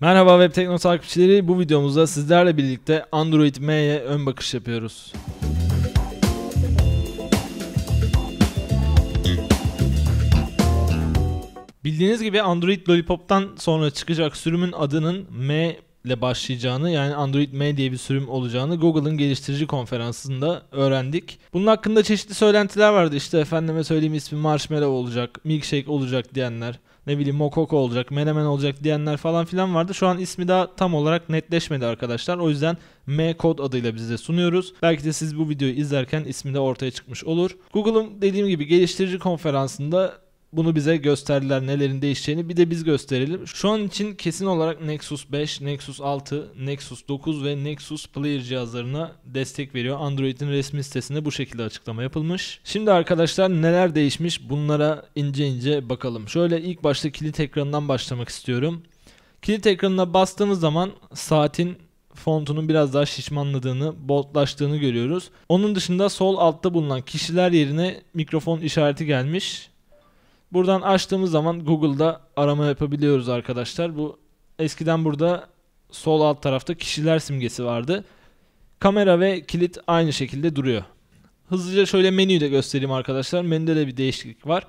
Merhaba Web Tekno takipçileri. Bu videomuzda sizlerle birlikte Android M'ye ön bakış yapıyoruz. Bildiğiniz gibi Android Lollipop'tan sonra çıkacak sürümün adının M ile başlayacağını yani Android M diye bir sürüm olacağını Google'ın geliştirici konferansında öğrendik. Bunun hakkında çeşitli söylentiler vardı İşte efendime söyleyeyim ismi Marshmallow olacak, Milkshake olacak diyenler ne bileyim Mokoko olacak, Menemen olacak diyenler falan filan vardı. Şu an ismi daha tam olarak netleşmedi arkadaşlar. O yüzden M kod adıyla bize sunuyoruz. Belki de siz bu videoyu izlerken ismi de ortaya çıkmış olur. Google'ın dediğim gibi geliştirici konferansında bunu bize gösterdiler nelerin değişeceğini. Bir de biz gösterelim. Şu an için kesin olarak Nexus 5, Nexus 6, Nexus 9 ve Nexus Player cihazlarına destek veriyor. Android'in resmi sitesinde bu şekilde açıklama yapılmış. Şimdi arkadaşlar neler değişmiş bunlara ince ince bakalım. Şöyle ilk başta kilit ekranından başlamak istiyorum. Kilit ekranına bastığımız zaman saatin fontunun biraz daha şişmanladığını, boltlaştığını görüyoruz. Onun dışında sol altta bulunan kişiler yerine mikrofon işareti gelmiş. Buradan açtığımız zaman Google'da arama yapabiliyoruz arkadaşlar. Bu eskiden burada sol alt tarafta kişiler simgesi vardı. Kamera ve kilit aynı şekilde duruyor. Hızlıca şöyle menüyü de göstereyim arkadaşlar. Menüde de bir değişiklik var.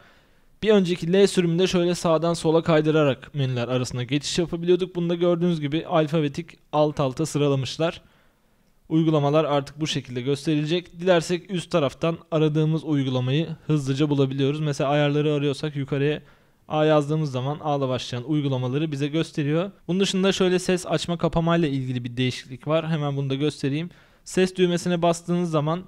Bir önceki L sürümünde şöyle sağdan sola kaydırarak menüler arasında geçiş yapabiliyorduk. Bunda gördüğünüz gibi alfabetik alt alta sıralamışlar. Uygulamalar artık bu şekilde gösterilecek. Dilersek üst taraftan aradığımız uygulamayı hızlıca bulabiliyoruz. Mesela ayarları arıyorsak yukarıya A yazdığımız zaman A ile başlayan uygulamaları bize gösteriyor. Bunun dışında şöyle ses açma kapama ile ilgili bir değişiklik var. Hemen bunu da göstereyim. Ses düğmesine bastığınız zaman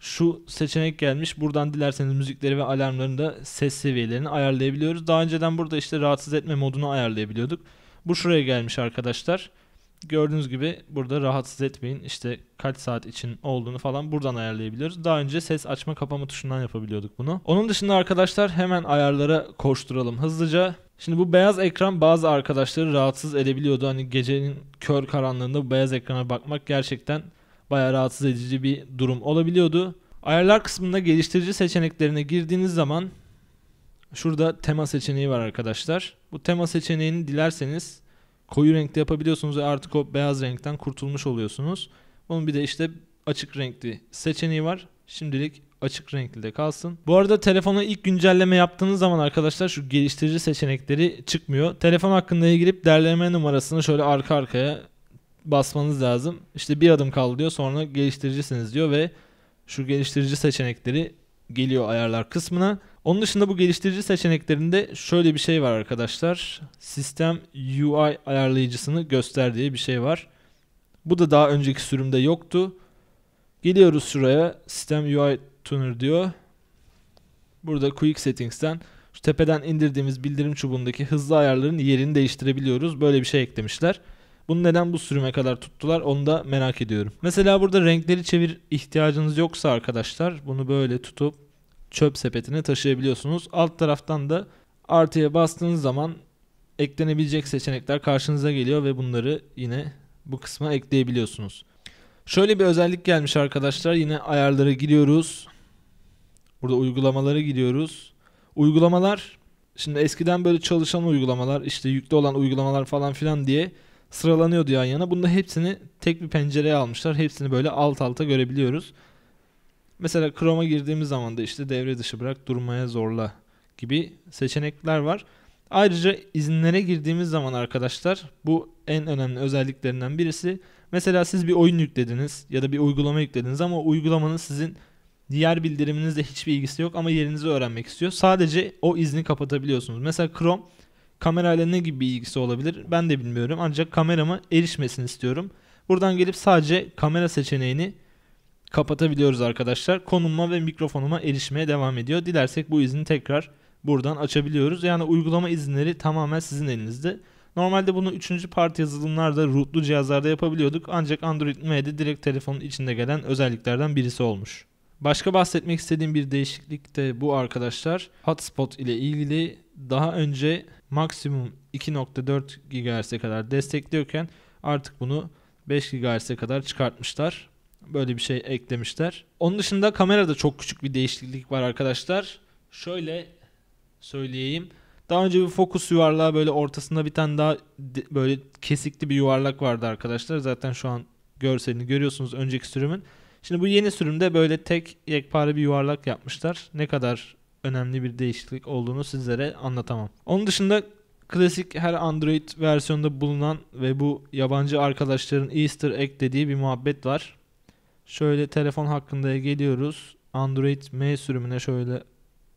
şu seçenek gelmiş. Buradan dilerseniz müzikleri ve alarmların da ses seviyelerini ayarlayabiliyoruz. Daha önceden burada işte rahatsız etme modunu ayarlayabiliyorduk. Bu şuraya gelmiş arkadaşlar gördüğünüz gibi burada rahatsız etmeyin. İşte kaç saat için olduğunu falan buradan ayarlayabiliriz. Daha önce ses açma kapama tuşundan yapabiliyorduk bunu. Onun dışında arkadaşlar hemen ayarlara koşturalım hızlıca. Şimdi bu beyaz ekran bazı arkadaşları rahatsız edebiliyordu. Hani gecenin kör karanlığında bu beyaz ekrana bakmak gerçekten bayağı rahatsız edici bir durum olabiliyordu. Ayarlar kısmında geliştirici seçeneklerine girdiğiniz zaman şurada tema seçeneği var arkadaşlar. Bu tema seçeneğini dilerseniz koyu renkte yapabiliyorsunuz ve artık o beyaz renkten kurtulmuş oluyorsunuz. Onun bir de işte açık renkli seçeneği var. Şimdilik açık renkli de kalsın. Bu arada telefona ilk güncelleme yaptığınız zaman arkadaşlar şu geliştirici seçenekleri çıkmıyor. Telefon hakkında girip derleme numarasını şöyle arka arkaya basmanız lazım. İşte bir adım kaldı diyor sonra geliştiricisiniz diyor ve şu geliştirici seçenekleri geliyor ayarlar kısmına. Onun dışında bu geliştirici seçeneklerinde şöyle bir şey var arkadaşlar. Sistem UI ayarlayıcısını göster diye bir şey var. Bu da daha önceki sürümde yoktu. Geliyoruz şuraya. Sistem UI Tuner diyor. Burada Quick Settings'ten şu tepeden indirdiğimiz bildirim çubuğundaki hızlı ayarların yerini değiştirebiliyoruz. Böyle bir şey eklemişler. Bunu neden bu sürüme kadar tuttular onu da merak ediyorum. Mesela burada renkleri çevir ihtiyacınız yoksa arkadaşlar bunu böyle tutup çöp sepetine taşıyabiliyorsunuz. Alt taraftan da artıya bastığınız zaman eklenebilecek seçenekler karşınıza geliyor ve bunları yine bu kısma ekleyebiliyorsunuz. Şöyle bir özellik gelmiş arkadaşlar. Yine ayarlara giriyoruz. Burada uygulamalara giriyoruz. Uygulamalar şimdi eskiden böyle çalışan uygulamalar işte yüklü olan uygulamalar falan filan diye sıralanıyordu yan yana. Bunda hepsini tek bir pencereye almışlar. Hepsini böyle alt alta görebiliyoruz. Mesela Chrome'a girdiğimiz zaman da işte devre dışı bırak durmaya zorla gibi seçenekler var. Ayrıca izinlere girdiğimiz zaman arkadaşlar bu en önemli özelliklerinden birisi. Mesela siz bir oyun yüklediniz ya da bir uygulama yüklediniz ama uygulamanın sizin diğer bildiriminizle hiçbir ilgisi yok ama yerinizi öğrenmek istiyor. Sadece o izni kapatabiliyorsunuz. Mesela Chrome kamerayla ne gibi bir ilgisi olabilir ben de bilmiyorum ancak kamerama erişmesini istiyorum. Buradan gelip sadece kamera seçeneğini kapatabiliyoruz arkadaşlar. Konumuma ve mikrofonuma erişmeye devam ediyor. Dilersek bu izni tekrar buradan açabiliyoruz. Yani uygulama izinleri tamamen sizin elinizde. Normalde bunu 3. parti yazılımlarda rootlu cihazlarda yapabiliyorduk ancak Android M'de direkt telefonun içinde gelen özelliklerden birisi olmuş. Başka bahsetmek istediğim bir değişiklik de bu arkadaşlar. Hotspot ile ilgili daha önce maksimum 2.4 GHz'e kadar destekliyorken artık bunu 5 GHz'e kadar çıkartmışlar. Böyle bir şey eklemişler. Onun dışında kamerada çok küçük bir değişiklik var arkadaşlar. Şöyle söyleyeyim. Daha önce bir fokus yuvarlağı böyle ortasında bir tane daha böyle kesikli bir yuvarlak vardı arkadaşlar. Zaten şu an görselini görüyorsunuz önceki sürümün. Şimdi bu yeni sürümde böyle tek yekpare bir yuvarlak yapmışlar. Ne kadar önemli bir değişiklik olduğunu sizlere anlatamam. Onun dışında klasik her Android versiyonda bulunan ve bu yabancı arkadaşların Easter egg dediği bir muhabbet var. Şöyle telefon hakkında geliyoruz. Android M sürümüne şöyle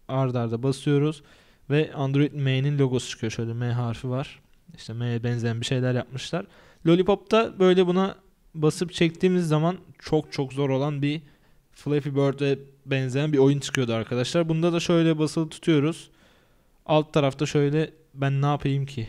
ard arda basıyoruz. Ve Android M'nin logosu çıkıyor. Şöyle M harfi var. İşte M'ye benzeyen bir şeyler yapmışlar. Lollipop'ta böyle buna basıp çektiğimiz zaman çok çok zor olan bir Flappy Bird'e benzeyen bir oyun çıkıyordu arkadaşlar. Bunda da şöyle basılı tutuyoruz. Alt tarafta şöyle ben ne yapayım ki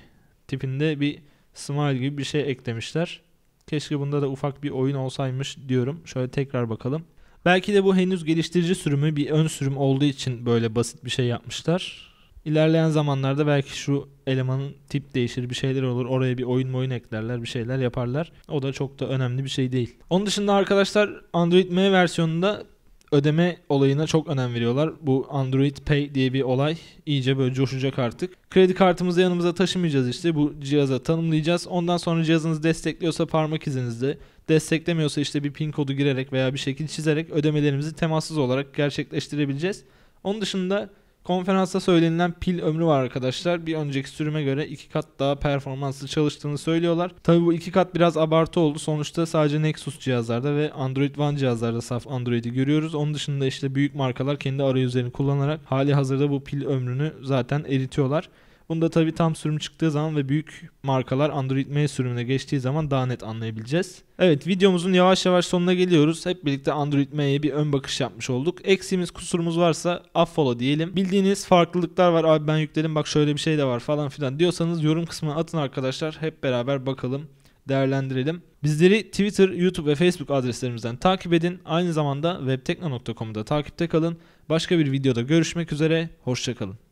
tipinde bir smile gibi bir şey eklemişler. Keşke bunda da ufak bir oyun olsaymış diyorum. Şöyle tekrar bakalım. Belki de bu henüz geliştirici sürümü bir ön sürüm olduğu için böyle basit bir şey yapmışlar. İlerleyen zamanlarda belki şu elemanın tip değişir bir şeyler olur. Oraya bir oyun oyun eklerler bir şeyler yaparlar. O da çok da önemli bir şey değil. Onun dışında arkadaşlar Android M versiyonunda ödeme olayına çok önem veriyorlar. Bu Android Pay diye bir olay iyice böyle coşacak artık. Kredi kartımızı yanımıza taşımayacağız işte. Bu cihaza tanımlayacağız. Ondan sonra cihazınız destekliyorsa parmak izinizde, desteklemiyorsa işte bir pin kodu girerek veya bir şekil çizerek ödemelerimizi temassız olarak gerçekleştirebileceğiz. Onun dışında Konferansta söylenilen pil ömrü var arkadaşlar. Bir önceki sürüme göre iki kat daha performanslı çalıştığını söylüyorlar. Tabi bu iki kat biraz abartı oldu. Sonuçta sadece Nexus cihazlarda ve Android One cihazlarda saf Android'i görüyoruz. Onun dışında işte büyük markalar kendi arayüzlerini kullanarak hali hazırda bu pil ömrünü zaten eritiyorlar. Bunda tabii tam sürüm çıktığı zaman ve büyük markalar Android M sürümüne geçtiği zaman daha net anlayabileceğiz. Evet videomuzun yavaş yavaş sonuna geliyoruz. Hep birlikte Android M'ye bir ön bakış yapmış olduk. Eksiğimiz kusurumuz varsa affola diyelim. Bildiğiniz farklılıklar var abi ben yükledim bak şöyle bir şey de var falan filan diyorsanız yorum kısmına atın arkadaşlar. Hep beraber bakalım değerlendirelim. Bizleri Twitter, YouTube ve Facebook adreslerimizden takip edin. Aynı zamanda webtekno.com'da takipte kalın. Başka bir videoda görüşmek üzere. Hoşçakalın.